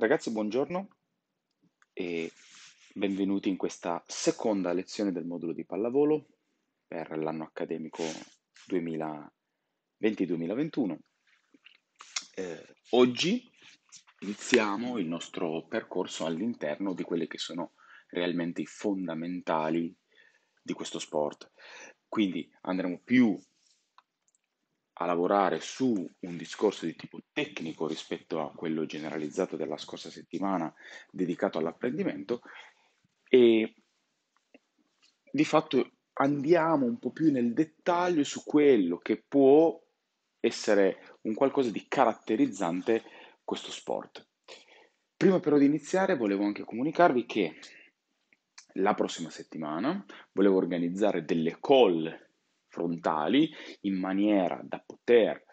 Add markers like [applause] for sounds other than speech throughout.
Ragazzi, buongiorno e benvenuti in questa seconda lezione del modulo di pallavolo per l'anno accademico 2020-2021. Eh, oggi iniziamo il nostro percorso all'interno di quelli che sono realmente i fondamentali di questo sport. Quindi andremo più a lavorare su un discorso di tipo tecnico rispetto a quello generalizzato della scorsa settimana dedicato all'apprendimento e di fatto andiamo un po' più nel dettaglio su quello che può essere un qualcosa di caratterizzante questo sport. Prima però di iniziare volevo anche comunicarvi che la prossima settimana volevo organizzare delle call frontali in maniera da poter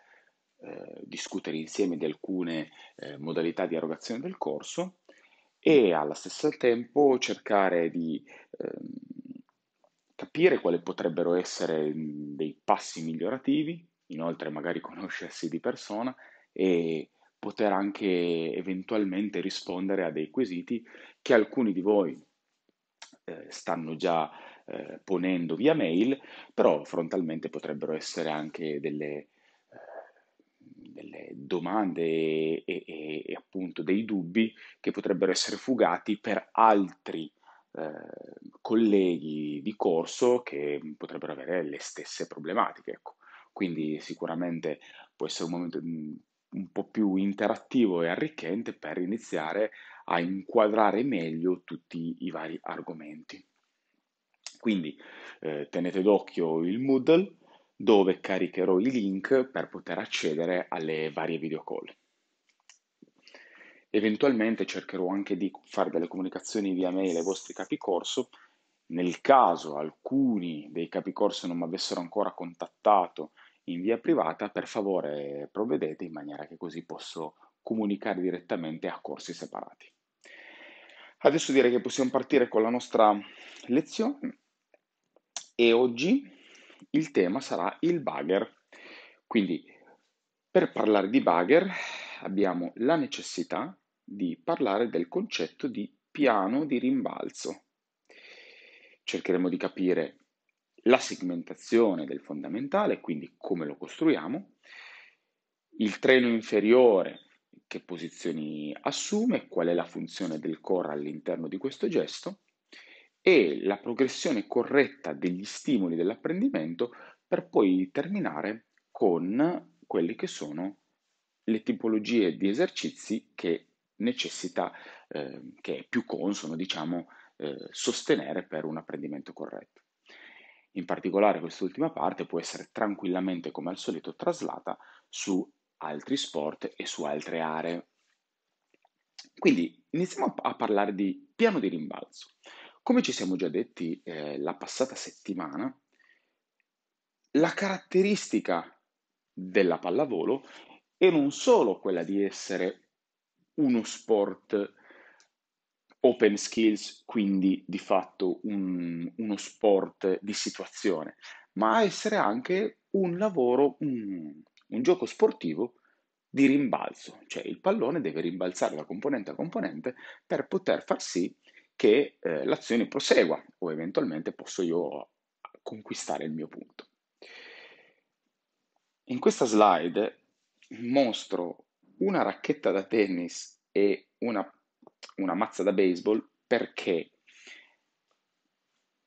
eh, discutere insieme di alcune eh, modalità di erogazione del corso e allo stesso tempo cercare di eh, capire quali potrebbero essere mm, dei passi migliorativi, inoltre magari conoscersi di persona e poter anche eventualmente rispondere a dei quesiti che alcuni di voi eh, stanno già eh, ponendo via mail, però frontalmente potrebbero essere anche delle, eh, delle domande e, e, e, appunto dei dubbi che potrebbero essere fugati per altri eh, colleghi di corso che potrebbero avere le stesse problematiche. Ecco. Quindi sicuramente può essere un momento mm, un po' più interattivo e arricchente per iniziare a inquadrare meglio tutti i vari argomenti. Quindi eh, tenete d'occhio il Moodle dove caricherò i link per poter accedere alle varie video call. Eventualmente cercherò anche di fare delle comunicazioni via mail ai vostri capicorso. Nel caso alcuni dei capicorso non mi avessero ancora contattato in via privata, per favore provvedete in maniera che così posso comunicare direttamente a corsi separati. Adesso direi che possiamo partire con la nostra lezione e oggi il tema sarà il bugger. Quindi per parlare di bugger abbiamo la necessità di parlare del concetto di piano di rimbalzo. Cercheremo di capire la segmentazione del fondamentale, quindi come lo costruiamo, il treno inferiore, che posizioni assume, qual è la funzione del core all'interno di questo gesto e la progressione corretta degli stimoli dell'apprendimento per poi terminare con quelle che sono le tipologie di esercizi che necessita, eh, che è più consono, diciamo, eh, sostenere per un apprendimento corretto. In particolare quest'ultima parte può essere tranquillamente, come al solito, traslata su altri sport e su altre aree. Quindi iniziamo a parlare di piano di rimbalzo. Come ci siamo già detti eh, la passata settimana, la caratteristica della pallavolo è non solo quella di essere uno sport open skills, quindi di fatto un, uno sport di situazione, ma essere anche un lavoro, un, un gioco sportivo di rimbalzo, cioè il pallone deve rimbalzare da componente a componente per poter far sì che eh, l'azione prosegua o eventualmente posso io conquistare il mio punto. In questa slide mostro una racchetta da tennis e una, una mazza da baseball perché?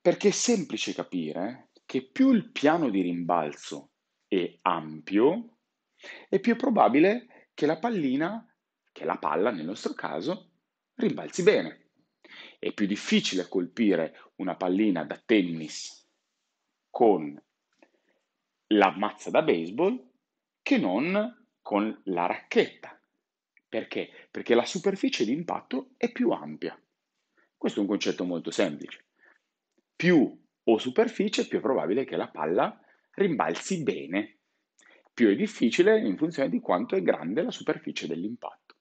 Perché è semplice capire che più il piano di rimbalzo è ampio, è più probabile che la pallina, che la palla nel nostro caso, rimbalzi bene. È più difficile colpire una pallina da tennis con la mazza da baseball che non con la racchetta. Perché? Perché la superficie di impatto è più ampia. Questo è un concetto molto semplice. Più ho superficie, più è probabile che la palla rimbalzi bene. Più è difficile in funzione di quanto è grande la superficie dell'impatto.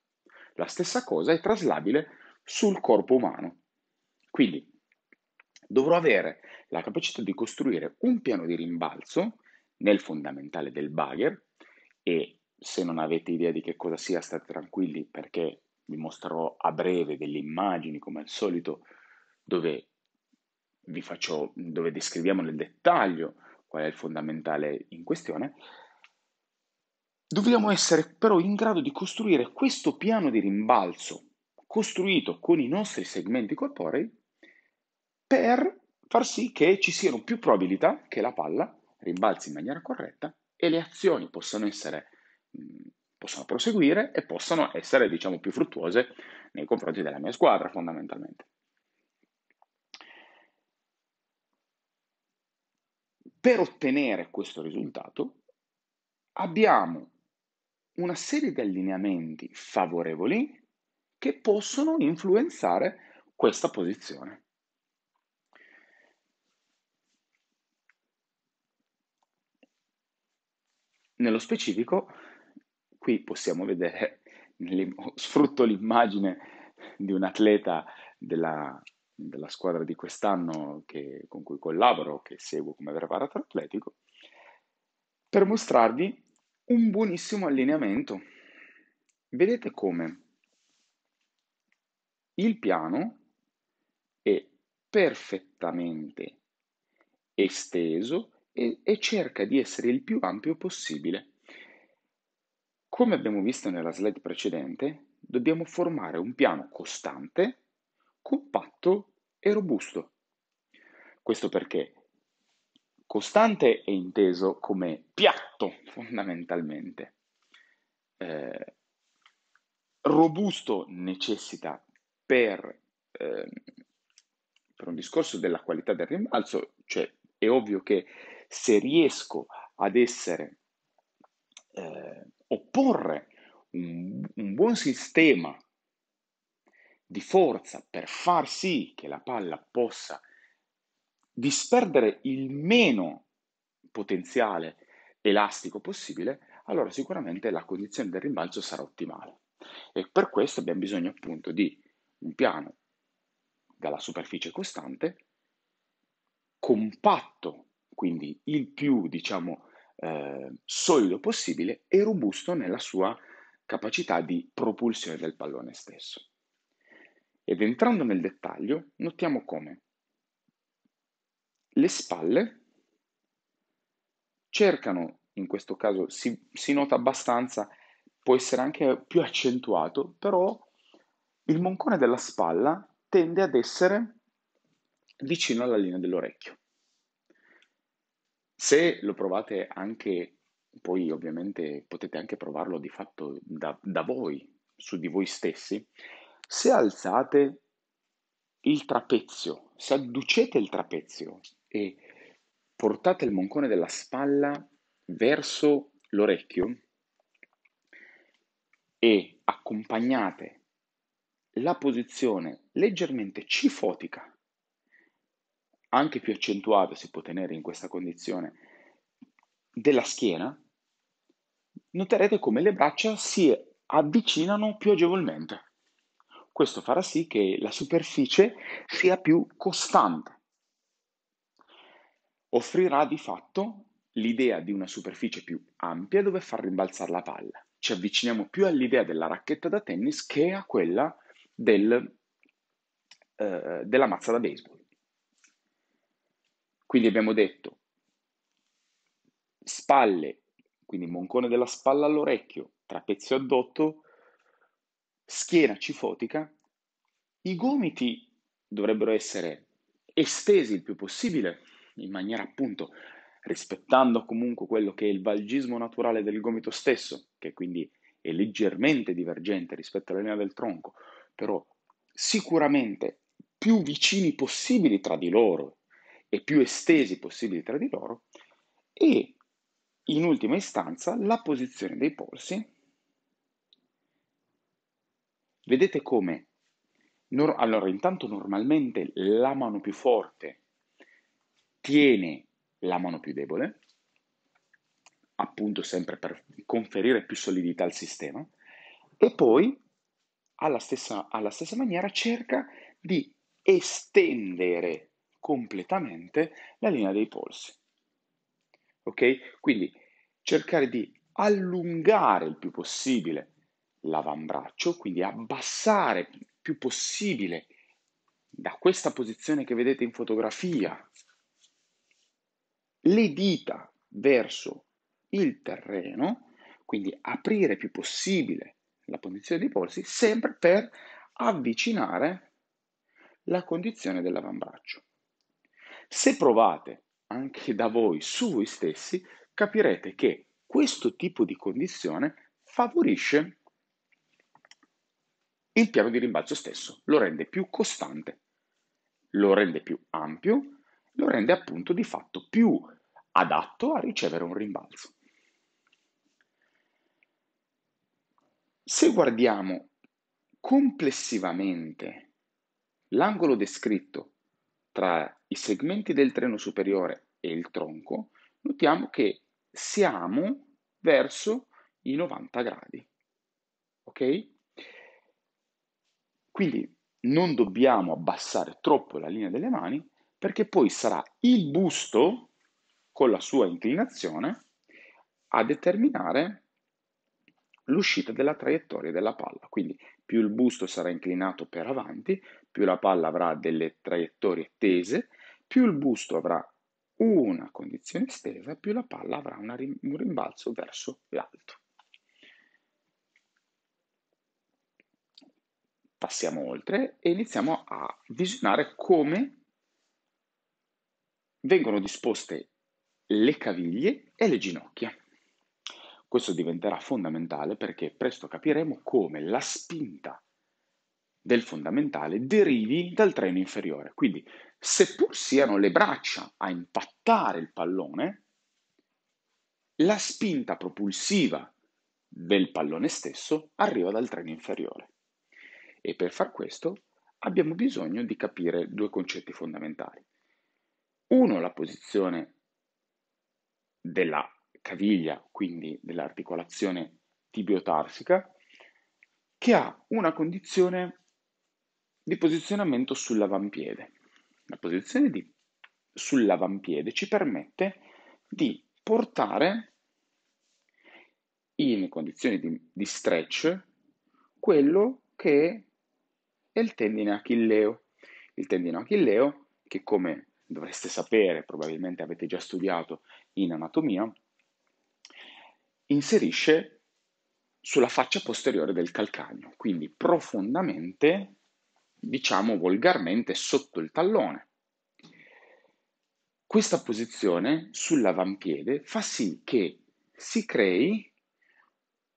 La stessa cosa è traslabile sul corpo umano. Quindi dovrò avere la capacità di costruire un piano di rimbalzo nel fondamentale del bugger e se non avete idea di che cosa sia state tranquilli perché vi mostrerò a breve delle immagini come al solito dove vi faccio dove descriviamo nel dettaglio qual è il fondamentale in questione dobbiamo essere però in grado di costruire questo piano di rimbalzo costruito con i nostri segmenti corporei per far sì che ci siano più probabilità che la palla rimbalzi in maniera corretta e le azioni possano essere possono proseguire e possono essere diciamo più fruttuose nei confronti della mia squadra fondamentalmente. Per ottenere questo risultato abbiamo una serie di allineamenti favorevoli che possono influenzare questa posizione. Nello specifico, qui possiamo vedere, sfrutto l'immagine di un atleta della, della squadra di quest'anno che, con cui collaboro, che seguo come preparatore atletico, per mostrarvi un buonissimo allineamento. Vedete come il piano è perfettamente esteso e, e cerca di essere il più ampio possibile. Come abbiamo visto nella slide precedente, dobbiamo formare un piano costante, compatto e robusto. Questo perché costante è inteso come piatto fondamentalmente. Eh, robusto necessita per, eh, per, un discorso della qualità del rimbalzo, cioè è ovvio che se riesco ad essere, eh, opporre un, un buon sistema di forza per far sì che la palla possa disperdere il meno potenziale elastico possibile, allora sicuramente la condizione del rimbalzo sarà ottimale. E per questo abbiamo bisogno appunto di un piano dalla superficie costante, compatto quindi il più diciamo, eh, solido possibile e robusto nella sua capacità di propulsione del pallone stesso. Ed entrando nel dettaglio, notiamo come le spalle cercano, in questo caso si, si nota abbastanza, può essere anche più accentuato, però il moncone della spalla tende ad essere vicino alla linea dell'orecchio. Se lo provate anche, poi ovviamente potete anche provarlo di fatto da, da voi, su di voi stessi, se alzate il trapezio, se adducete il trapezio e portate il moncone della spalla verso l'orecchio e accompagnate la posizione leggermente cifotica anche più accentuato, si può tenere in questa condizione, della schiena, noterete come le braccia si avvicinano più agevolmente. Questo farà sì che la superficie sia più costante. Offrirà di fatto l'idea di una superficie più ampia dove far rimbalzare la palla. Ci avviciniamo più all'idea della racchetta da tennis che a quella del, eh, della mazza da baseball. Quindi abbiamo detto spalle, quindi moncone della spalla all'orecchio, trapezio addotto, schiena cifotica, i gomiti dovrebbero essere estesi il più possibile, in maniera appunto rispettando comunque quello che è il valgismo naturale del gomito stesso, che quindi è leggermente divergente rispetto alla linea del tronco, però sicuramente più vicini possibili tra di loro, e più estesi possibili tra di loro e in ultima istanza la posizione dei polsi. Vedete come? allora, intanto normalmente la mano più forte tiene la mano più debole, appunto sempre per conferire più solidità al sistema, e poi alla stessa, alla stessa maniera cerca di estendere completamente la linea dei polsi. Ok? Quindi cercare di allungare il più possibile l'avambraccio, quindi abbassare il più possibile da questa posizione che vedete in fotografia le dita verso il terreno, quindi aprire il più possibile la posizione dei polsi, sempre per avvicinare la condizione dell'avambraccio. Se provate anche da voi su voi stessi, capirete che questo tipo di condizione favorisce il piano di rimbalzo stesso, lo rende più costante, lo rende più ampio, lo rende appunto di fatto più adatto a ricevere un rimbalzo. Se guardiamo complessivamente l'angolo descritto tra i segmenti del treno superiore e il tronco, notiamo che siamo verso i 90 gradi. Ok? Quindi non dobbiamo abbassare troppo la linea delle mani perché poi sarà il busto con la sua inclinazione a determinare l'uscita della traiettoria della palla. Quindi più il busto sarà inclinato per avanti, più la palla avrà delle traiettorie tese, più il busto avrà una condizione stesa, più la palla avrà rim- un rimbalzo verso l'alto. Passiamo oltre e iniziamo a visionare come vengono disposte le caviglie e le ginocchia. Questo diventerà fondamentale perché presto capiremo come la spinta del fondamentale derivi dal treno inferiore. Quindi, seppur siano le braccia a impattare il pallone, la spinta propulsiva del pallone stesso arriva dal treno inferiore. E per far questo abbiamo bisogno di capire due concetti fondamentali. Uno, la posizione della caviglia, quindi dell'articolazione tibiotarsica, che ha una condizione di posizionamento sull'avampiede. La posizione di, sull'avampiede ci permette di portare in condizioni di, di stretch quello che è il tendine achilleo. Il tendine achilleo, che come dovreste sapere, probabilmente avete già studiato in anatomia, inserisce sulla faccia posteriore del calcagno, quindi profondamente, diciamo volgarmente, sotto il tallone. Questa posizione sull'avampiede fa sì che si crei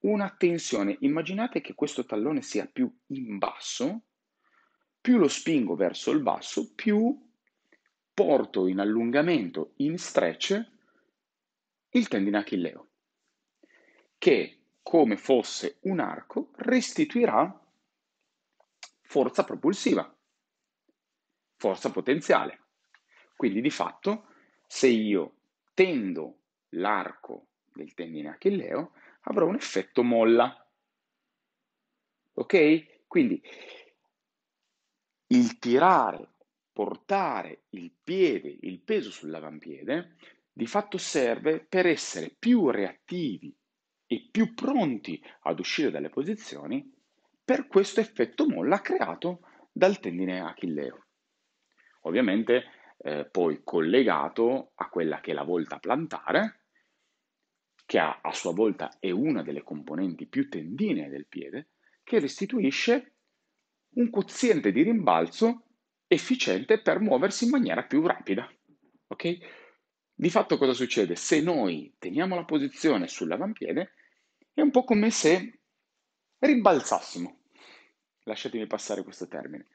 una tensione. Immaginate che questo tallone sia più in basso, più lo spingo verso il basso, più porto in allungamento, in stretch, il tendine achilleo che, come fosse un arco, restituirà forza propulsiva, forza potenziale. Quindi di fatto, se io tendo l'arco del tendine achilleo, avrò un effetto molla. Ok? Quindi il tirare, portare il piede, il peso sull'avampiede, di fatto serve per essere più reattivi e più pronti ad uscire dalle posizioni per questo effetto molla creato dal tendine achilleo. Ovviamente eh, poi collegato a quella che è la volta plantare, che a, a sua volta è una delle componenti più tendinee del piede, che restituisce un quoziente di rimbalzo efficiente per muoversi in maniera più rapida. Okay? Di fatto cosa succede? Se noi teniamo la posizione sull'avampiede, è un po' come se ribalzassimo, lasciatemi passare questo termine.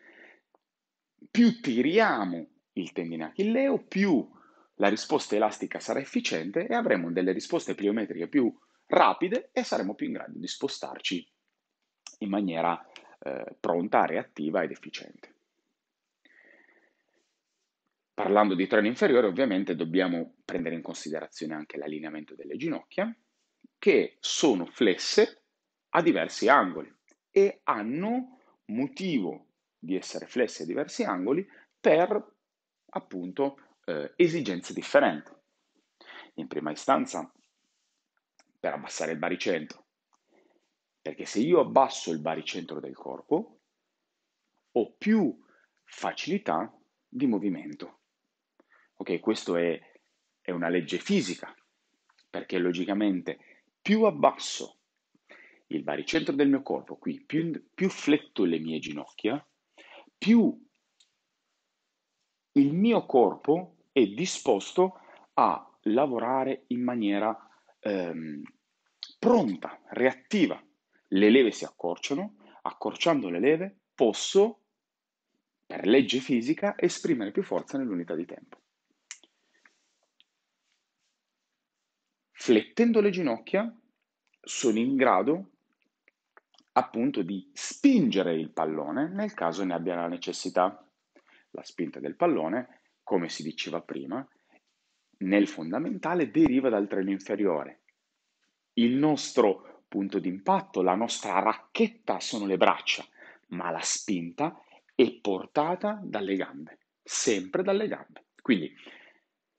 Più tiriamo il tendine achilleo, più la risposta elastica sarà efficiente e avremo delle risposte pliometriche più rapide e saremo più in grado di spostarci in maniera eh, pronta, reattiva ed efficiente. Parlando di treno inferiore, ovviamente dobbiamo prendere in considerazione anche l'allineamento delle ginocchia, che sono flesse a diversi angoli e hanno motivo di essere flesse a diversi angoli per appunto eh, esigenze differenti. In prima istanza per abbassare il baricentro, perché se io abbasso il baricentro del corpo ho più facilità di movimento. Ok, questa è, è una legge fisica, perché logicamente più abbasso il baricentro del mio corpo, qui più, più fletto le mie ginocchia, più il mio corpo è disposto a lavorare in maniera ehm, pronta, reattiva. Le leve si accorciano, accorciando le leve posso, per legge fisica, esprimere più forza nell'unità di tempo. flettendo le ginocchia, sono in grado appunto di spingere il pallone nel caso ne abbia la necessità. La spinta del pallone, come si diceva prima, nel fondamentale deriva dal treno inferiore. Il nostro punto d'impatto, la nostra racchetta sono le braccia, ma la spinta è portata dalle gambe, sempre dalle gambe. Quindi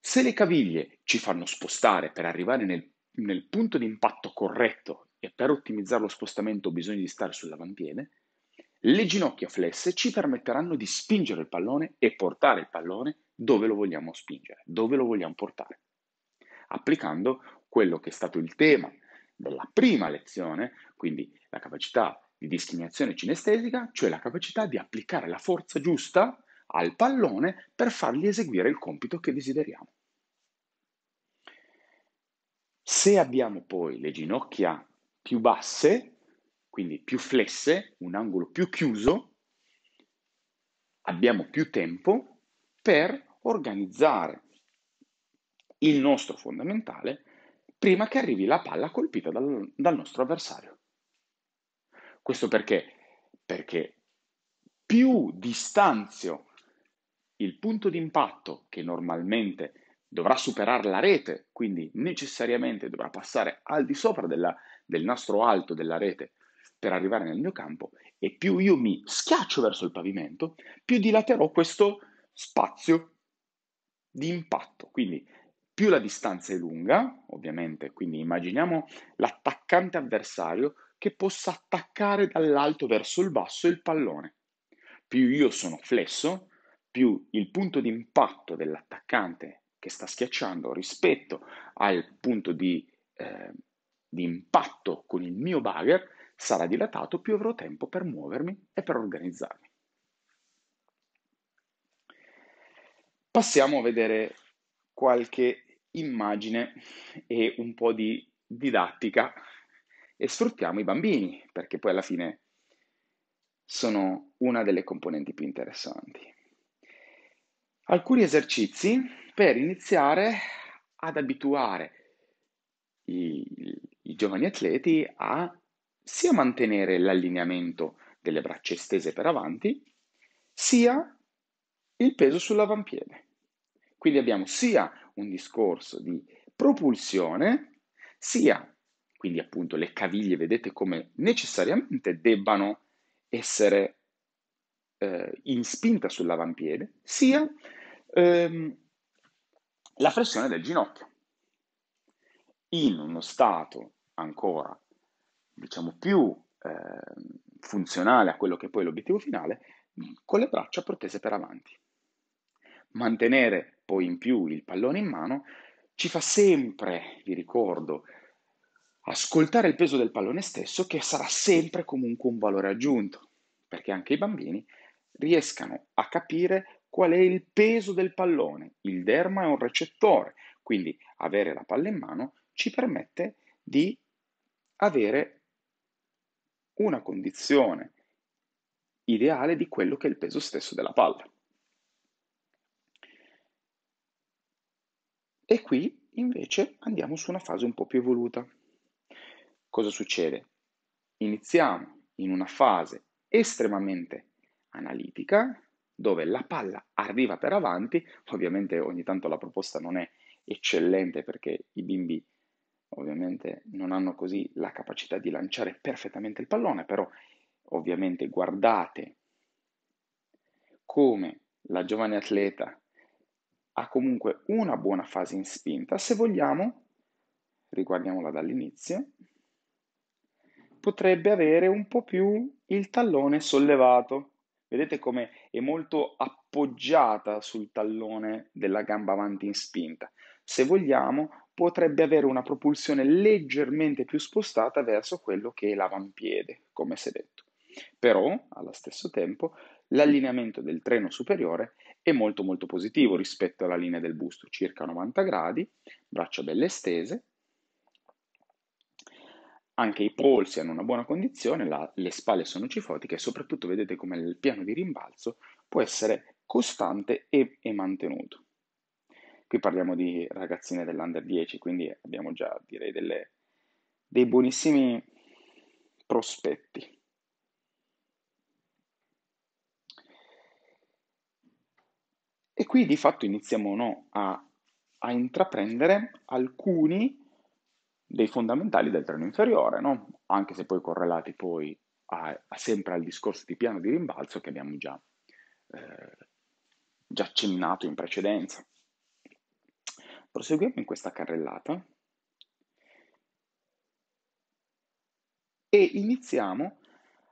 se le caviglie ci fanno spostare per arrivare nel, nel punto di impatto corretto e per ottimizzare lo spostamento ho bisogno di stare sull'avampiede, le ginocchia flesse ci permetteranno di spingere il pallone e portare il pallone dove lo vogliamo spingere, dove lo vogliamo portare, applicando quello che è stato il tema della prima lezione, quindi la capacità di discriminazione cinestesica, cioè la capacità di applicare la forza giusta al pallone per fargli eseguire il compito che desideriamo. Se abbiamo poi le ginocchia più basse, quindi più flesse, un angolo più chiuso, abbiamo più tempo per organizzare il nostro fondamentale prima che arrivi la palla colpita dal, dal nostro avversario. Questo perché? Perché più distanzio il punto d'impatto che normalmente è dovrà superare la rete, quindi necessariamente dovrà passare al di sopra della, del nastro alto della rete per arrivare nel mio campo e più io mi schiaccio verso il pavimento, più dilaterò questo spazio di impatto. Quindi più la distanza è lunga, ovviamente, quindi immaginiamo l'attaccante avversario che possa attaccare dall'alto verso il basso il pallone. Più io sono flesso, più il punto di impatto dell'attaccante che sta schiacciando rispetto al punto di, eh, di impatto con il mio bugger sarà dilatato, più avrò tempo per muovermi e per organizzarmi. Passiamo a vedere qualche immagine e un po' di didattica e sfruttiamo i bambini, perché poi alla fine sono una delle componenti più interessanti. Alcuni esercizi per iniziare ad abituare i, i giovani atleti a sia mantenere l'allineamento delle braccia estese per avanti, sia il peso sull'avampiede. Quindi abbiamo sia un discorso di propulsione, sia quindi appunto le caviglie vedete come necessariamente debbano essere eh, in spinta sull'avampiede, sia ehm, la flessione del ginocchio. In uno stato ancora, diciamo, più eh, funzionale a quello che è poi l'obiettivo finale, con le braccia protese per avanti. Mantenere poi in più il pallone in mano ci fa sempre, vi ricordo, ascoltare il peso del pallone stesso che sarà sempre comunque un valore aggiunto, perché anche i bambini riescano a capire qual è il peso del pallone. Il derma è un recettore, quindi avere la palla in mano ci permette di avere una condizione ideale di quello che è il peso stesso della palla. E qui invece andiamo su una fase un po' più evoluta. Cosa succede? Iniziamo in una fase estremamente analitica, dove la palla arriva per avanti, ovviamente ogni tanto la proposta non è eccellente perché i bimbi ovviamente non hanno così la capacità di lanciare perfettamente il pallone, però ovviamente guardate come la giovane atleta ha comunque una buona fase in spinta, se vogliamo, riguardiamola dall'inizio, potrebbe avere un po' più il tallone sollevato, Vedete come è molto appoggiata sul tallone della gamba avanti in spinta. Se vogliamo, potrebbe avere una propulsione leggermente più spostata verso quello che è l'avampiede, come si è detto. Però, allo stesso tempo, l'allineamento del treno superiore è molto molto positivo rispetto alla linea del busto, circa 90 gradi, braccia belle estese, anche i polsi hanno una buona condizione, la, le spalle sono cifotiche e soprattutto vedete come il piano di rimbalzo può essere costante e, e mantenuto. Qui parliamo di ragazzine dell'under 10, quindi abbiamo già direi delle, dei buonissimi prospetti. E qui di fatto iniziamo no, a, a intraprendere alcuni dei fondamentali del treno inferiore, no? anche se poi correlati poi a, a sempre al discorso di piano di rimbalzo che abbiamo già, eh, già accennato in precedenza. Proseguiamo in questa carrellata e iniziamo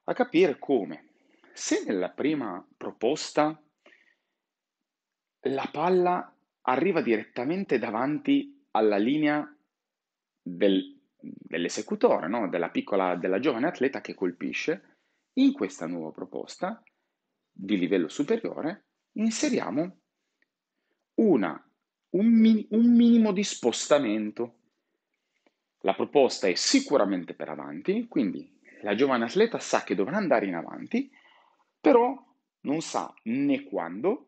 a capire come se nella prima proposta la palla arriva direttamente davanti alla linea del, dell'esecutore, no? della, piccola, della giovane atleta che colpisce, in questa nuova proposta di livello superiore inseriamo una, un, mi, un minimo di spostamento. La proposta è sicuramente per avanti, quindi la giovane atleta sa che dovrà andare in avanti, però non sa né quando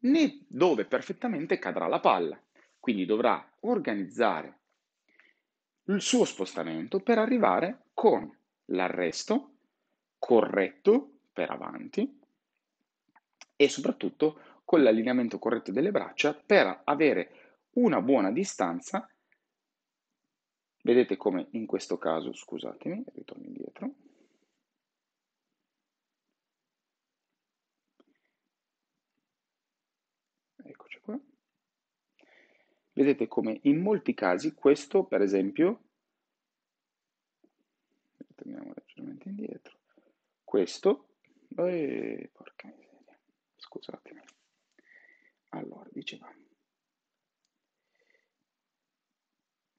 né dove perfettamente cadrà la palla. Quindi dovrà organizzare il suo spostamento per arrivare con l'arresto corretto per avanti e soprattutto con l'allineamento corretto delle braccia per avere una buona distanza. Vedete come in questo caso, scusatemi, ritorno indietro, Vedete come in molti casi questo, per esempio, torniamo leggermente indietro, questo, eh, porca miseria, scusatemi. Allora, dicevamo,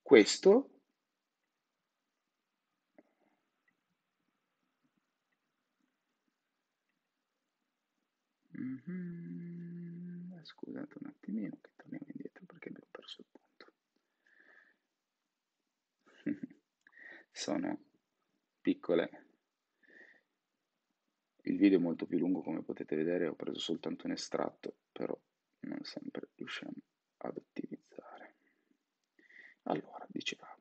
questo mhm, Scusate un attimino sono piccole. Il video è molto più lungo come potete vedere, ho preso soltanto un estratto, però non sempre riusciamo ad ottimizzare. Allora, dicevamo.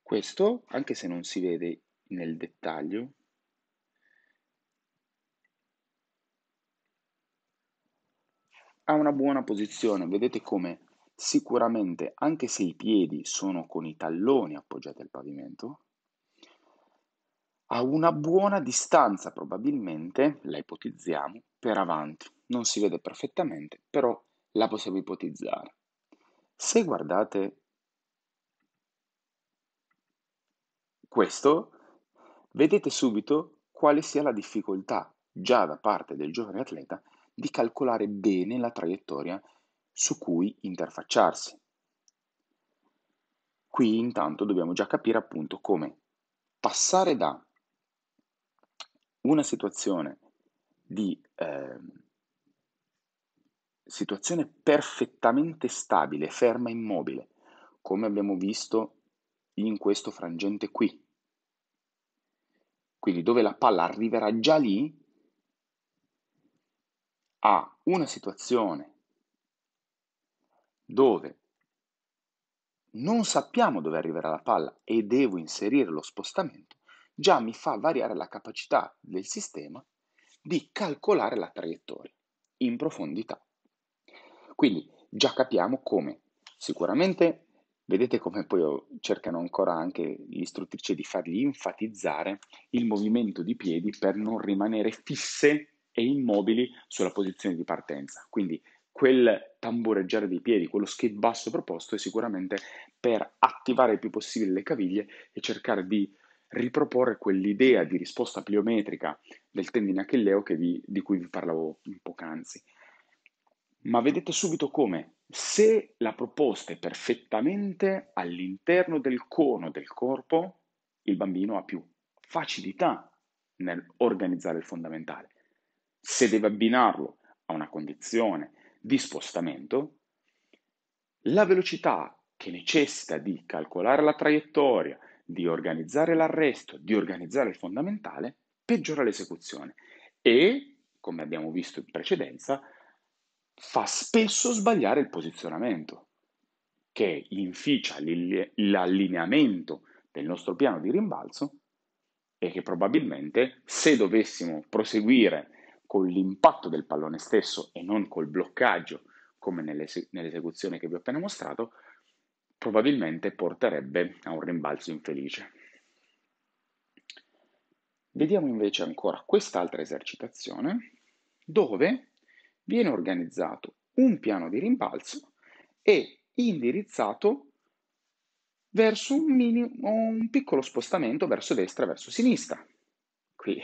Questo, anche se non si vede nel dettaglio, ha una buona posizione. Vedete come Sicuramente, anche se i piedi sono con i talloni appoggiati al pavimento, a una buona distanza probabilmente, la ipotizziamo, per avanti. Non si vede perfettamente, però la possiamo ipotizzare. Se guardate questo, vedete subito quale sia la difficoltà già da parte del giovane atleta di calcolare bene la traiettoria su cui interfacciarsi. Qui intanto dobbiamo già capire appunto come passare da una situazione di eh, situazione perfettamente stabile, ferma, immobile, come abbiamo visto in questo frangente qui. Quindi dove la palla arriverà già lì a una situazione dove non sappiamo dove arriverà la palla e devo inserire lo spostamento, già mi fa variare la capacità del sistema di calcolare la traiettoria in profondità. Quindi già capiamo come sicuramente Vedete come poi cercano ancora anche l'istruttrice di fargli enfatizzare il movimento di piedi per non rimanere fisse e immobili sulla posizione di partenza. Quindi quel tambureggiare dei piedi, quello skate basso proposto è sicuramente per attivare il più possibile le caviglie e cercare di riproporre quell'idea di risposta pliometrica del tendine achilleo vi, di cui vi parlavo poc'anzi. Ma vedete subito come se la proposta è perfettamente all'interno del cono del corpo, il bambino ha più facilità nell'organizzare il fondamentale. Se deve abbinarlo a una condizione di spostamento, la velocità che necessita di calcolare la traiettoria, di organizzare l'arresto, di organizzare il fondamentale, peggiora l'esecuzione e, come abbiamo visto in precedenza, fa spesso sbagliare il posizionamento, che inficia l'allineamento del nostro piano di rimbalzo e che probabilmente se dovessimo proseguire con l'impatto del pallone stesso e non col bloccaggio, come nell'ese- nell'esecuzione che vi ho appena mostrato, probabilmente porterebbe a un rimbalzo infelice. Vediamo invece ancora quest'altra esercitazione dove viene organizzato un piano di rimbalzo e indirizzato verso un, minimo, un piccolo spostamento verso destra, e verso sinistra. Qui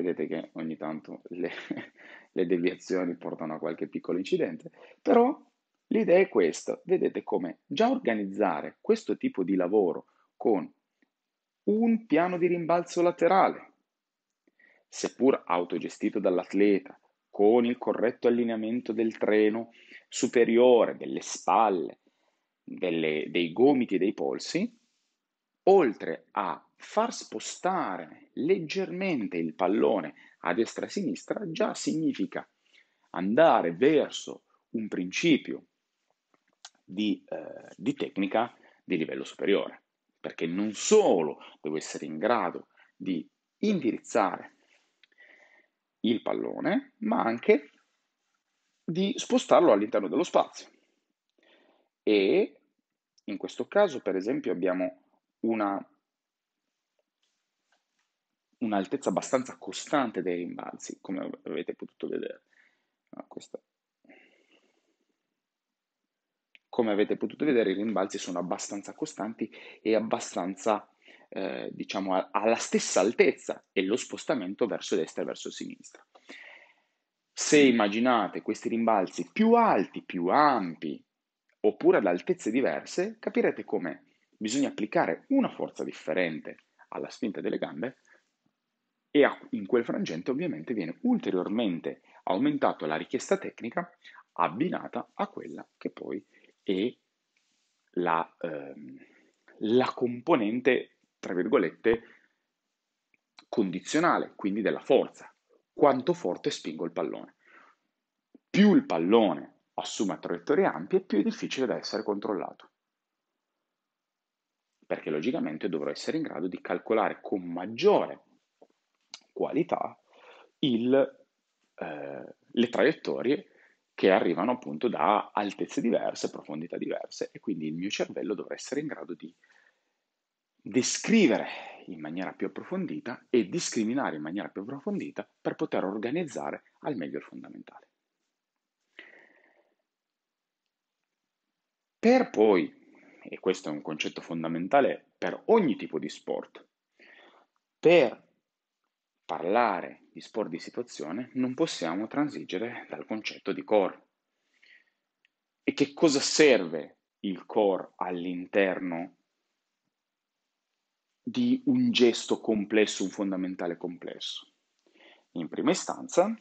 vedete che ogni tanto le, [laughs] le deviazioni portano a qualche piccolo incidente, però l'idea è questa, vedete come già organizzare questo tipo di lavoro con un piano di rimbalzo laterale, seppur autogestito dall'atleta, con il corretto allineamento del treno superiore, delle spalle, delle, dei gomiti e dei polsi, oltre a far spostare leggermente il pallone a destra e a sinistra, già significa andare verso un principio di, eh, di tecnica di livello superiore, perché non solo devo essere in grado di indirizzare il pallone, ma anche di spostarlo all'interno dello spazio. E in questo caso, per esempio, abbiamo una un'altezza abbastanza costante dei rimbalzi, come avete potuto vedere. No, come avete potuto vedere, i rimbalzi sono abbastanza costanti e abbastanza, eh, diciamo, alla stessa altezza e lo spostamento verso destra e verso sinistra. Se immaginate questi rimbalzi più alti, più ampi, oppure ad altezze diverse, capirete come bisogna applicare una forza differente alla spinta delle gambe e in quel frangente ovviamente viene ulteriormente aumentata la richiesta tecnica abbinata a quella che poi è la, ehm, la componente, tra virgolette, condizionale, quindi della forza. Quanto forte spingo il pallone. Più il pallone assume traiettorie ampie, più è difficile da essere controllato perché logicamente dovrò essere in grado di calcolare con maggiore qualità il, eh, le traiettorie che arrivano appunto da altezze diverse, profondità diverse e quindi il mio cervello dovrà essere in grado di descrivere in maniera più approfondita e discriminare in maniera più approfondita per poter organizzare al meglio il fondamentale. Per poi e questo è un concetto fondamentale per ogni tipo di sport, per parlare di sport di situazione non possiamo transigere dal concetto di core. E che cosa serve il core all'interno di un gesto complesso, un fondamentale complesso? In prima istanza,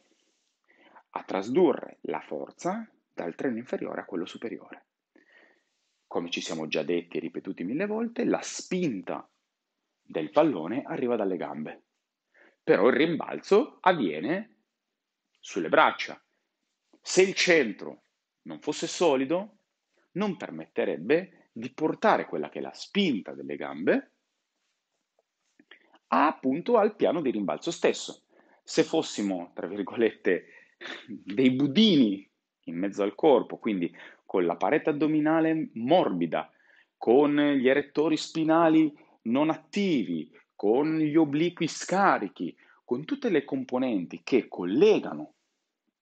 a trasdurre la forza dal treno inferiore a quello superiore come ci siamo già detti e ripetuti mille volte, la spinta del pallone arriva dalle gambe, però il rimbalzo avviene sulle braccia. Se il centro non fosse solido, non permetterebbe di portare quella che è la spinta delle gambe a, appunto al piano di rimbalzo stesso. Se fossimo, tra virgolette, [laughs] dei budini in mezzo al corpo, quindi con la parete addominale morbida, con gli erettori spinali non attivi, con gli obliqui scarichi, con tutte le componenti che collegano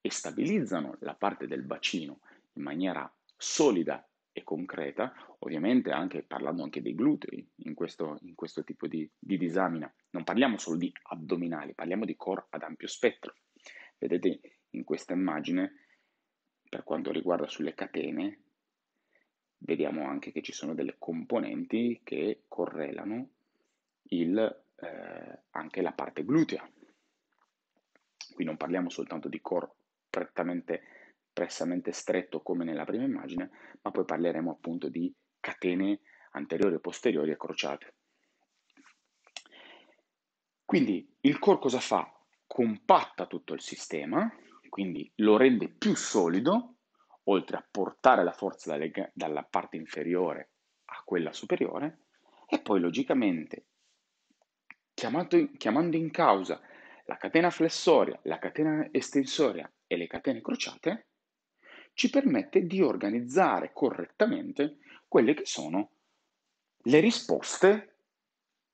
e stabilizzano la parte del bacino in maniera solida e concreta, ovviamente anche parlando anche dei glutei in questo, in questo tipo di, di disamina. Non parliamo solo di addominali, parliamo di core ad ampio spettro. Vedete in questa immagine per quanto riguarda sulle catene, vediamo anche che ci sono delle componenti che correlano il, eh, anche la parte glutea. Qui non parliamo soltanto di core prettamente, pressamente stretto come nella prima immagine, ma poi parleremo appunto di catene anteriori, posteriori e crociate. Quindi il core cosa fa? Compatta tutto il sistema, e quindi lo rende più solido, oltre a portare la forza dalla, dalla parte inferiore a quella superiore, e poi logicamente chiamato, chiamando in causa la catena flessoria, la catena estensoria e le catene crociate, ci permette di organizzare correttamente quelle che sono le risposte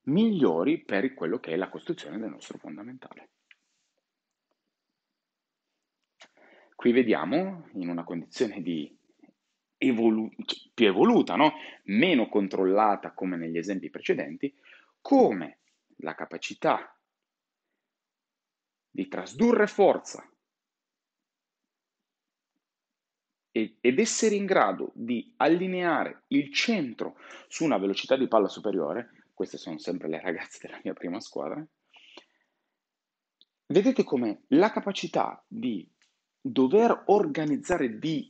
migliori per quello che è la costruzione del nostro fondamentale. Qui vediamo in una condizione di evolu- cioè, più evoluta, no? meno controllata come negli esempi precedenti, come la capacità di trasdurre forza ed essere in grado di allineare il centro su una velocità di palla superiore, queste sono sempre le ragazze della mia prima squadra, vedete come la capacità di dover organizzare di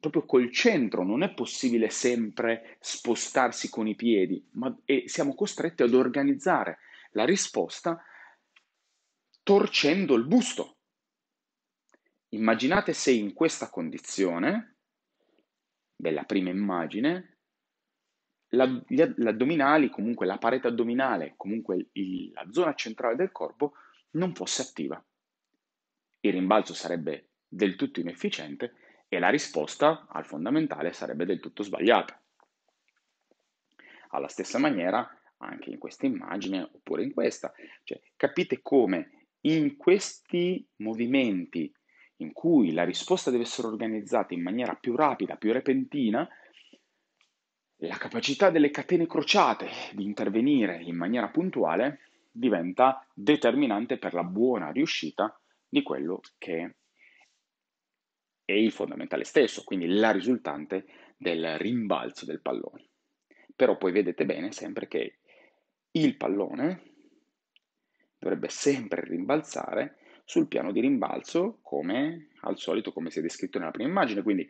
proprio col centro, non è possibile sempre spostarsi con i piedi, ma siamo costretti ad organizzare la risposta torcendo il busto. Immaginate se in questa condizione, della prima immagine, la, gli addominali, comunque la parete addominale, comunque il, la zona centrale del corpo, non fosse attiva il rimbalzo sarebbe del tutto inefficiente e la risposta al fondamentale sarebbe del tutto sbagliata. Alla stessa maniera, anche in questa immagine oppure in questa, cioè, capite come in questi movimenti in cui la risposta deve essere organizzata in maniera più rapida, più repentina, la capacità delle catene crociate di intervenire in maniera puntuale diventa determinante per la buona riuscita di quello che è il fondamentale stesso, quindi la risultante del rimbalzo del pallone. Però poi vedete bene sempre che il pallone dovrebbe sempre rimbalzare sul piano di rimbalzo come al solito come si è descritto nella prima immagine, quindi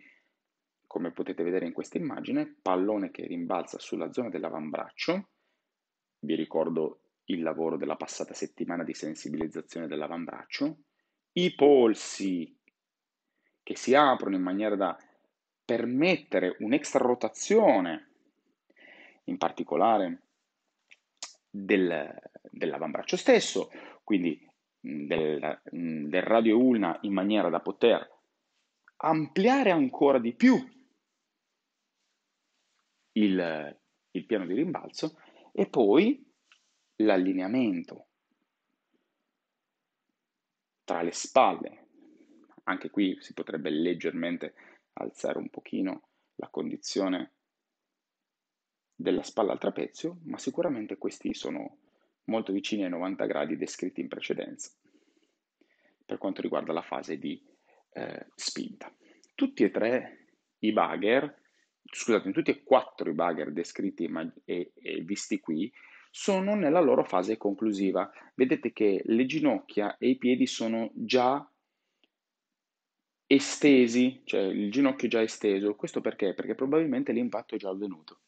come potete vedere in questa immagine, pallone che rimbalza sulla zona dell'avambraccio. Vi ricordo il lavoro della passata settimana di sensibilizzazione dell'avambraccio, i polsi che si aprono in maniera da permettere un'extra rotazione, in particolare del, dell'avambraccio stesso, quindi del, del radio ulna in maniera da poter ampliare ancora di più il, il piano di rimbalzo e poi l'allineamento tra le spalle. Anche qui si potrebbe leggermente alzare un pochino la condizione della spalla al trapezio, ma sicuramente questi sono molto vicini ai 90 gradi descritti in precedenza per quanto riguarda la fase di eh, spinta. Tutti e tre i bugger, scusate, tutti e quattro i bugger descritti e, e visti qui sono nella loro fase conclusiva. Vedete che le ginocchia e i piedi sono già estesi, cioè il ginocchio è già esteso. Questo perché? Perché probabilmente l'impatto è già avvenuto.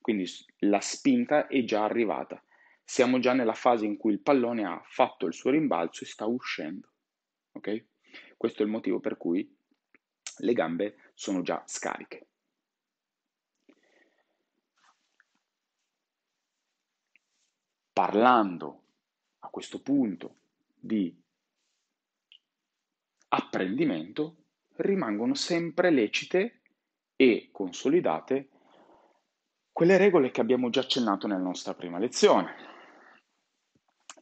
Quindi la spinta è già arrivata. Siamo già nella fase in cui il pallone ha fatto il suo rimbalzo e sta uscendo. Ok? Questo è il motivo per cui le gambe sono già scariche. parlando a questo punto di apprendimento, rimangono sempre lecite e consolidate quelle regole che abbiamo già accennato nella nostra prima lezione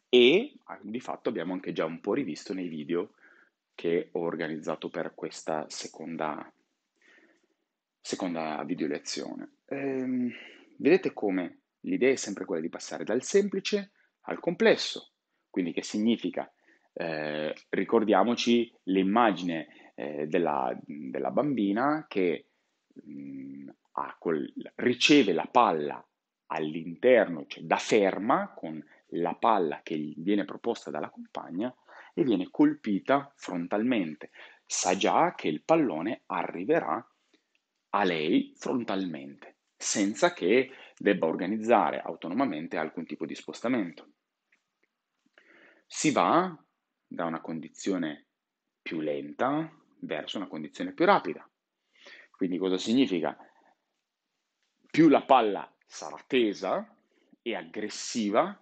e ah, di fatto abbiamo anche già un po' rivisto nei video che ho organizzato per questa seconda, seconda video lezione. Ehm, vedete come L'idea è sempre quella di passare dal semplice al complesso. Quindi che significa? Eh, ricordiamoci l'immagine eh, della, della, bambina che mh, mm, col, riceve la palla all'interno, cioè da ferma, con la palla che gli viene proposta dalla compagna e viene colpita frontalmente. Sa già che il pallone arriverà a lei frontalmente, senza che debba organizzare autonomamente alcun tipo di spostamento. Si va da una condizione più lenta verso una condizione più rapida. Quindi cosa significa? Più la palla sarà tesa e aggressiva,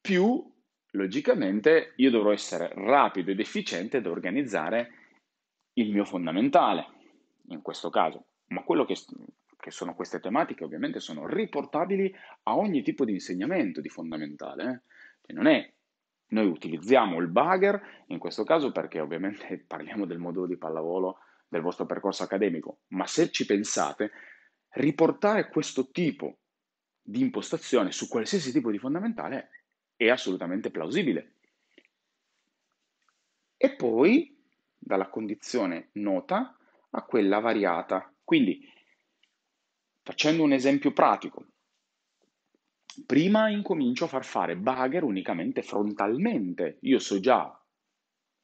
più logicamente io dovrò essere rapido ed efficiente ad organizzare il mio fondamentale, in questo caso. Ma quello che che sono queste tematiche, ovviamente sono riportabili a ogni tipo di insegnamento di fondamentale. Eh? Cioè, non è noi utilizziamo il bugger in questo caso perché ovviamente [laughs] parliamo del modulo di pallavolo del vostro percorso accademico, ma se ci pensate, riportare questo tipo di impostazione su qualsiasi tipo di fondamentale è assolutamente plausibile. E poi dalla condizione nota a quella variata. Quindi Facendo un esempio pratico, prima incomincio a far fare bugger unicamente frontalmente. Io so già,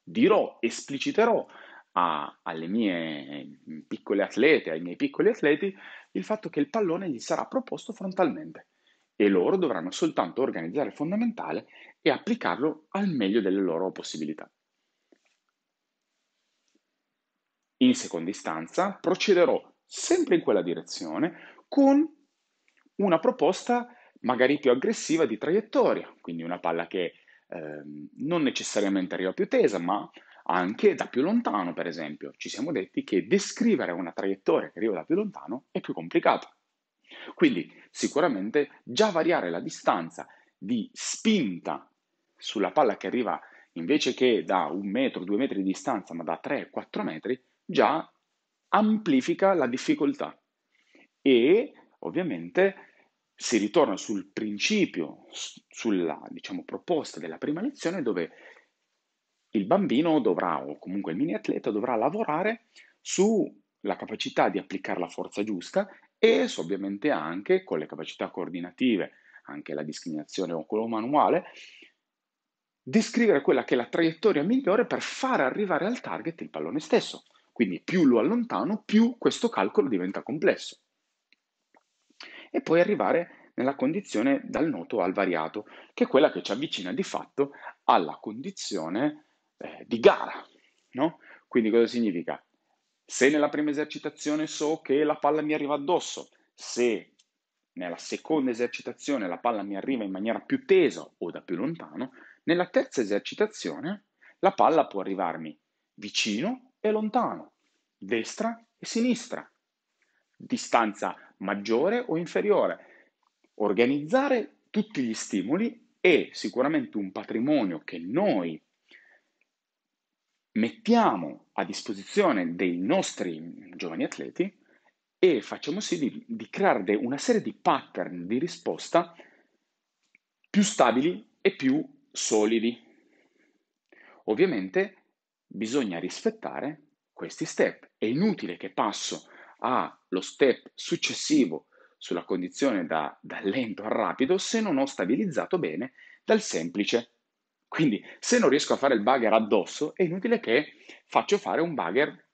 dirò, espliciterò a, alle mie piccole atlete, ai miei piccoli atleti, il fatto che il pallone gli sarà proposto frontalmente e loro dovranno soltanto organizzare il fondamentale e applicarlo al meglio delle loro possibilità. In seconda istanza procederò sempre in quella direzione, con una proposta magari più aggressiva di traiettoria, quindi una palla che eh, non necessariamente arriva più tesa, ma anche da più lontano, per esempio. Ci siamo detti che descrivere una traiettoria che arriva da più lontano è più complicato. Quindi sicuramente già variare la distanza di spinta sulla palla che arriva invece che da un metro, due metri di distanza, ma da 3-4 metri, già amplifica la difficoltà e ovviamente si ritorna sul principio, sulla diciamo, proposta della prima lezione dove il bambino dovrà, o comunque il mini atleta, dovrà lavorare sulla capacità di applicare la forza giusta e ovviamente anche con le capacità coordinative, anche la discriminazione o quello manuale, descrivere quella che è la traiettoria migliore per far arrivare al target il pallone stesso. Quindi più lo allontano, più questo calcolo diventa complesso. E poi arrivare nella condizione dal noto al variato, che è quella che ci avvicina di fatto alla condizione eh, di gara. No? Quindi cosa significa? Se nella prima esercitazione so che la palla mi arriva addosso, se nella seconda esercitazione la palla mi arriva in maniera più tesa o da più lontano, nella terza esercitazione la palla può arrivarmi vicino e lontano, destra e sinistra, distanza maggiore o inferiore. Organizzare tutti gli stimoli è sicuramente un patrimonio che noi mettiamo a disposizione dei nostri giovani atleti e facciamo sì di, di creare una serie di pattern di risposta più stabili e più solidi. Ovviamente bisogna rispettare questi step. È inutile che passo allo step successivo sulla condizione da, da lento a rapido se non ho stabilizzato bene dal semplice. Quindi se non riesco a fare il bugger addosso è inutile che faccio fare un bugger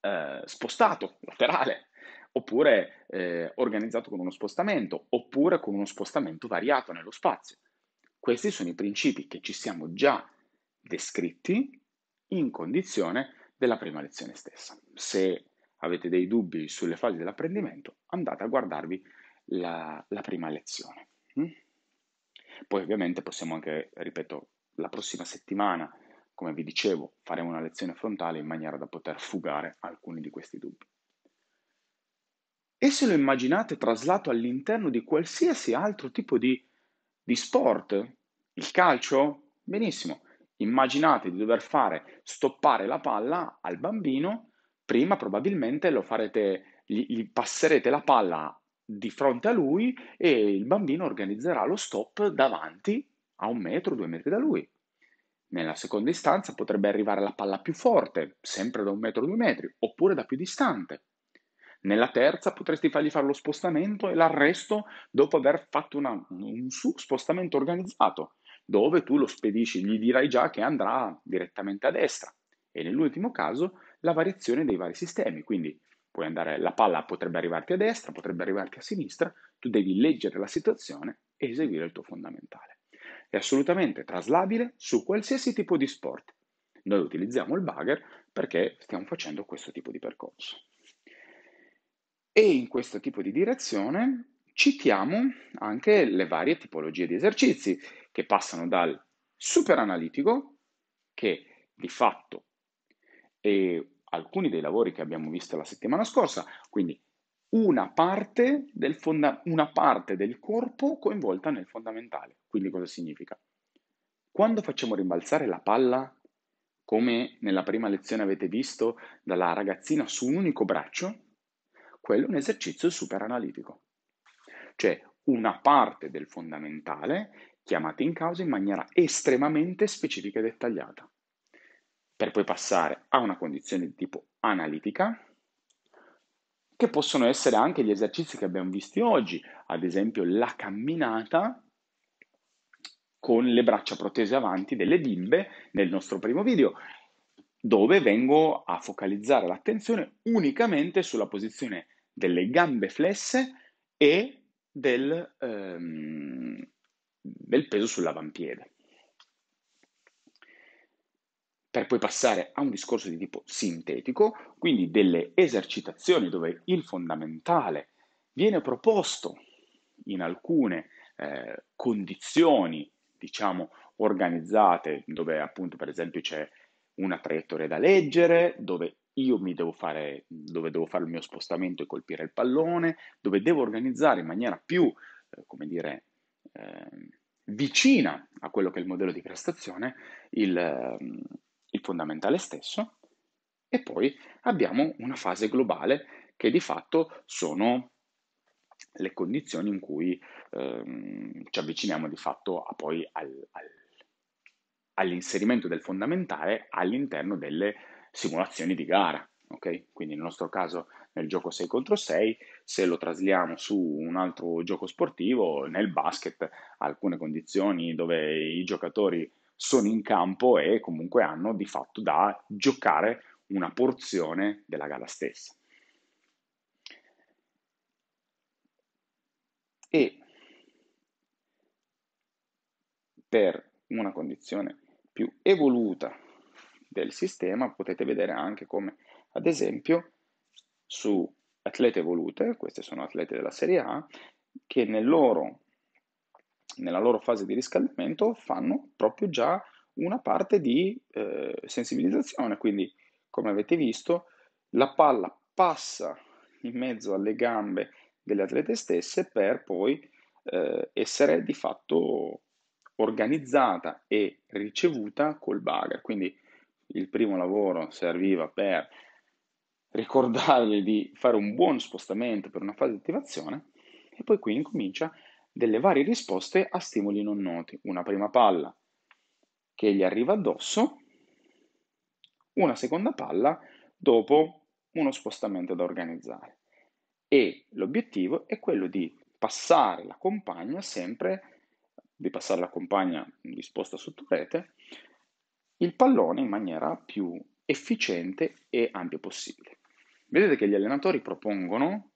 eh, spostato, laterale, oppure eh, organizzato con uno spostamento, oppure con uno spostamento variato nello spazio. Questi sono i principi che ci siamo già descritti in condizione della prima lezione stessa. Se avete dei dubbi sulle fasi dell'apprendimento, andate a guardarvi la, la prima lezione. Mm? Poi ovviamente possiamo anche, ripeto, la prossima settimana, come vi dicevo, faremo una lezione frontale in maniera da poter fugare alcuni di questi dubbi. E se lo immaginate traslato all'interno di qualsiasi altro tipo di, di sport, il calcio, benissimo, Immaginate di dover fare stoppare la palla al bambino, prima probabilmente lo farete, gli, gli passerete la palla di fronte a lui e il bambino organizzerà lo stop davanti a un metro, due metri da lui. Nella seconda istanza potrebbe arrivare la palla più forte, sempre da un metro due metri, oppure da più distante. Nella terza potresti fargli fare lo spostamento e l'arresto dopo aver fatto una, un suo spostamento organizzato dove tu lo spedisci, gli dirai già che andrà direttamente a destra e nell'ultimo caso la variazione dei vari sistemi, quindi puoi andare, la palla potrebbe arrivarti a destra, potrebbe arrivarti a sinistra, tu devi leggere la situazione e eseguire il tuo fondamentale. È assolutamente traslabile su qualsiasi tipo di sport. Noi utilizziamo il bugger perché stiamo facendo questo tipo di percorso. E in questo tipo di direzione citiamo anche le varie tipologie di esercizi che passano dal super analitico, che di fatto è alcuni dei lavori che abbiamo visto la settimana scorsa, quindi una parte, fonda- una parte del corpo coinvolta nel fondamentale. Quindi cosa significa? Quando facciamo rimbalzare la palla, come nella prima lezione avete visto, dalla ragazzina su un unico braccio, quello è un esercizio super analitico. Cioè una parte del fondamentale chiamate in causa in maniera estremamente specifica e dettagliata, per poi passare a una condizione di tipo analitica, che possono essere anche gli esercizi che abbiamo visti oggi, ad esempio la camminata con le braccia protese avanti delle bimbe nel nostro primo video, dove vengo a focalizzare l'attenzione unicamente sulla posizione delle gambe flesse e del, ehm, bel peso sull'avampiede. Per poi passare a un discorso di tipo sintetico, quindi delle esercitazioni dove il fondamentale viene proposto in alcune eh, condizioni, diciamo, organizzate, dove appunto per esempio c'è una traiettoria da leggere, dove io mi devo fare, dove devo fare il mio spostamento e colpire il pallone, dove devo organizzare in maniera più, eh, come dire, eh, vicina a quello che è il modello di prestazione, il, ehm, il fondamentale stesso, e poi abbiamo una fase globale che di fatto sono le condizioni in cui ehm, ci avviciniamo di fatto a, poi al, al, all'inserimento del fondamentale all'interno delle simulazioni di gara. Okay? Quindi nel nostro caso nel gioco 6 contro 6, se lo trasliamo su un altro gioco sportivo, nel basket, alcune condizioni dove i giocatori sono in campo e comunque hanno di fatto da giocare una porzione della gara stessa. E per una condizione più evoluta del sistema potete vedere anche come ad esempio su atlete evolute, queste sono atlete della Serie A, che nel loro, nella loro fase di riscaldamento fanno proprio già una parte di eh, sensibilizzazione, quindi come avete visto la palla passa in mezzo alle gambe delle atlete stesse per poi eh, essere di fatto organizzata e ricevuta col bagger. Quindi il primo lavoro serviva per ricordargli di fare un buon spostamento per una fase di attivazione e poi qui incomincia delle varie risposte a stimoli non noti. Una prima palla che gli arriva addosso, una seconda palla dopo uno spostamento da organizzare. E l'obiettivo è quello di passare la compagna sempre, di passare la compagna disposta sotto rete, il pallone in maniera più efficiente e ampia possibile. Vedete che gli allenatori propongono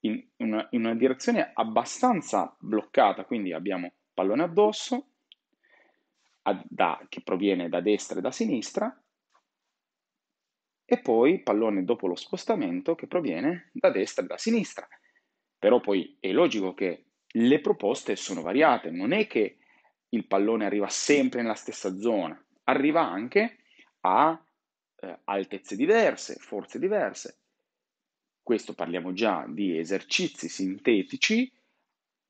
in una, in una direzione abbastanza bloccata, quindi abbiamo pallone addosso, a, da, che proviene da destra e da sinistra, e poi pallone dopo lo spostamento che proviene da destra e da sinistra. Però poi è logico che le proposte sono variate, non è che il pallone arriva sempre nella stessa zona, arriva anche a eh, altezze diverse, forze diverse. Questo parliamo già di esercizi sintetici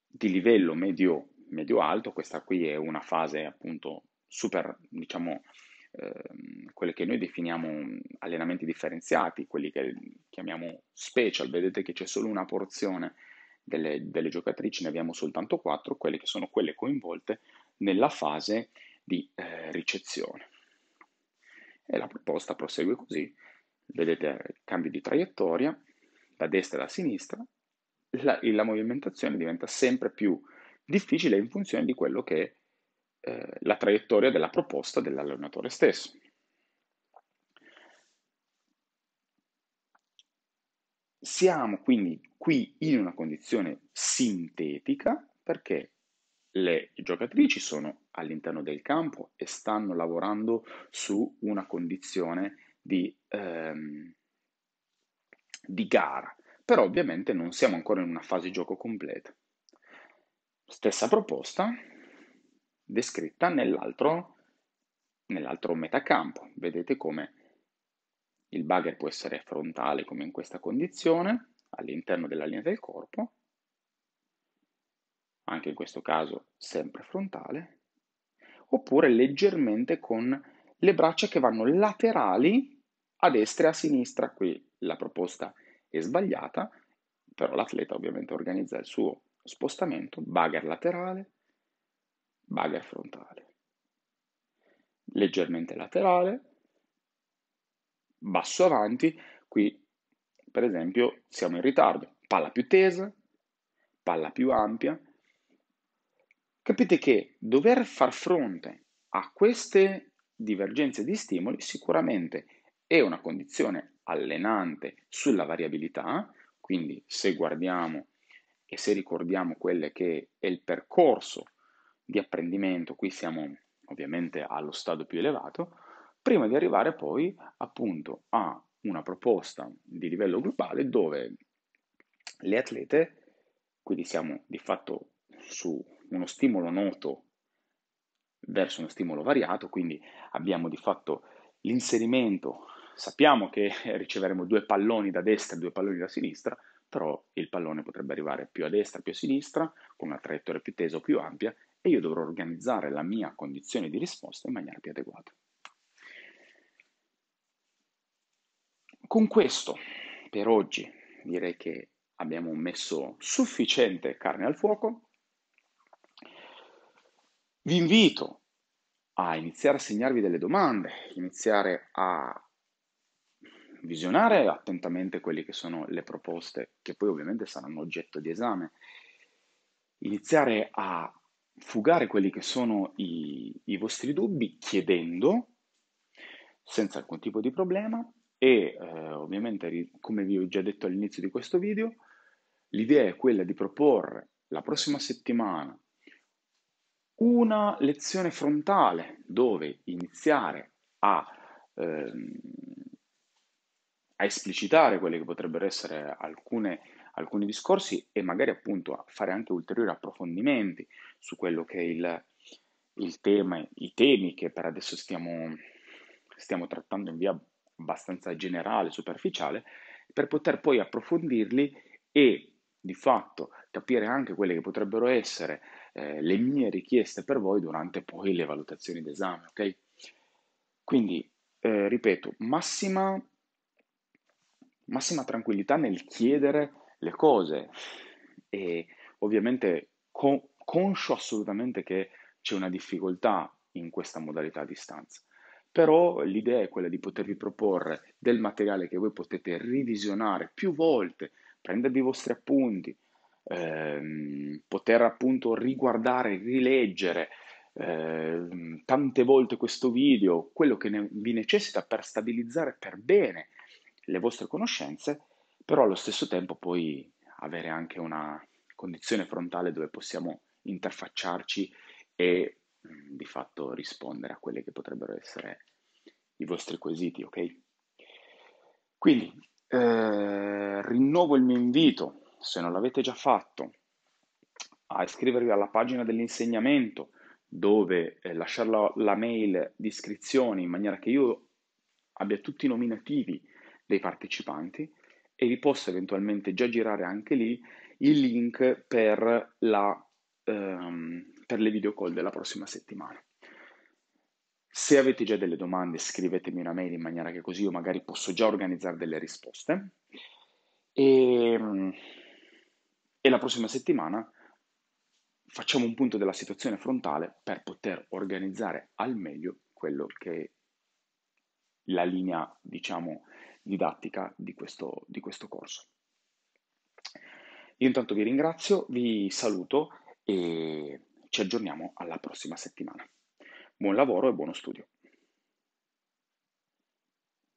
di livello medio, medio alto, questa qui è una fase appunto super, diciamo, eh, quelle che noi definiamo allenamenti differenziati, quelli che chiamiamo special, vedete che c'è solo una porzione delle, delle giocatrici, ne abbiamo soltanto quattro, quelle che sono quelle coinvolte nella fase di eh, ricezione e la proposta prosegue così. Vedete il cambio di traiettoria da destra e da sinistra, la, la movimentazione diventa sempre più difficile in funzione di quello che è eh, la traiettoria della proposta dell'allenatore stesso. Siamo quindi qui in una condizione sintetica perché le giocatrici sono all'interno del campo e stanno lavorando su una condizione di, ehm, di gara, però ovviamente non siamo ancora in una fase gioco completa. Stessa proposta descritta nell'altro, nell'altro metacampo. Vedete come il bugger può essere frontale come in questa condizione, all'interno della linea del corpo, anche in questo caso sempre frontale, oppure leggermente con le braccia che vanno laterali a destra e a sinistra. Qui la proposta è sbagliata, però l'atleta ovviamente organizza il suo spostamento, bagger laterale, bagger frontale, leggermente laterale, basso avanti, qui per esempio siamo in ritardo, palla più tesa, palla più ampia, Capite che dover far fronte a queste divergenze di stimoli sicuramente è una condizione allenante sulla variabilità, quindi se guardiamo e se ricordiamo quelle che è il percorso di apprendimento, qui siamo ovviamente allo stadio più elevato, prima di arrivare poi appunto a una proposta di livello globale dove le atlete, quindi siamo di fatto su uno stimolo noto verso uno stimolo variato, quindi abbiamo di fatto l'inserimento, sappiamo che [laughs] riceveremo due palloni da destra e due palloni da sinistra, però il pallone potrebbe arrivare più a destra, più a sinistra, con una traiettoria più tesa o più ampia, e io dovrò organizzare la mia condizione di risposta in maniera più adeguata. Con questo, per oggi, direi che abbiamo messo sufficiente carne al fuoco, vi invito a iniziare a segnarvi delle domande, iniziare a visionare attentamente quelle che sono le proposte che poi ovviamente saranno oggetto di esame, iniziare a fugare quelli che sono i, i vostri dubbi chiedendo senza alcun tipo di problema e eh, ovviamente come vi ho già detto all'inizio di questo video l'idea è quella di proporre la prossima settimana una lezione frontale dove iniziare a, ehm, a esplicitare quelli che potrebbero essere alcune, alcuni discorsi e magari appunto fare anche ulteriori approfondimenti su quello che è il, il tema, i temi che per adesso stiamo, stiamo trattando in via abbastanza generale, superficiale, per poter poi approfondirli e di fatto capire anche quelle che potrebbero essere eh, le mie richieste per voi durante poi le valutazioni d'esame, ok? Quindi, eh, ripeto, massima, massima tranquillità nel chiedere le cose e ovviamente con, conscio assolutamente che c'è una difficoltà in questa modalità a distanza. Però l'idea è quella di potervi proporre del materiale che voi potete revisionare più volte, prendervi i vostri appunti, ehm, poter appunto riguardare, rileggere eh, tante volte questo video, quello che ne, vi necessita per stabilizzare per bene le vostre conoscenze, però allo stesso tempo poi avere anche una condizione frontale dove possiamo interfacciarci e mm, di fatto rispondere a quelli che potrebbero essere i vostri quesiti, ok? Quindi eh, rinnovo il mio invito se non l'avete già fatto, a iscrivervi alla pagina dell'insegnamento dove eh, lasciare la, la mail di iscrizione in maniera che io abbia tutti i nominativi dei partecipanti e vi possa eventualmente già girare anche lì il link per, la, ehm, per le video call della prossima settimana. Se avete già delle domande scrivetemi una mail in maniera che così io magari posso già organizzare delle risposte. E ehm, e la prossima settimana facciamo un punto della situazione frontale per poter organizzare al meglio quello che è la linea, diciamo, didattica di questo, di questo corso. Io intanto vi ringrazio, vi saluto e ci aggiorniamo alla prossima settimana. Buon lavoro e buono studio.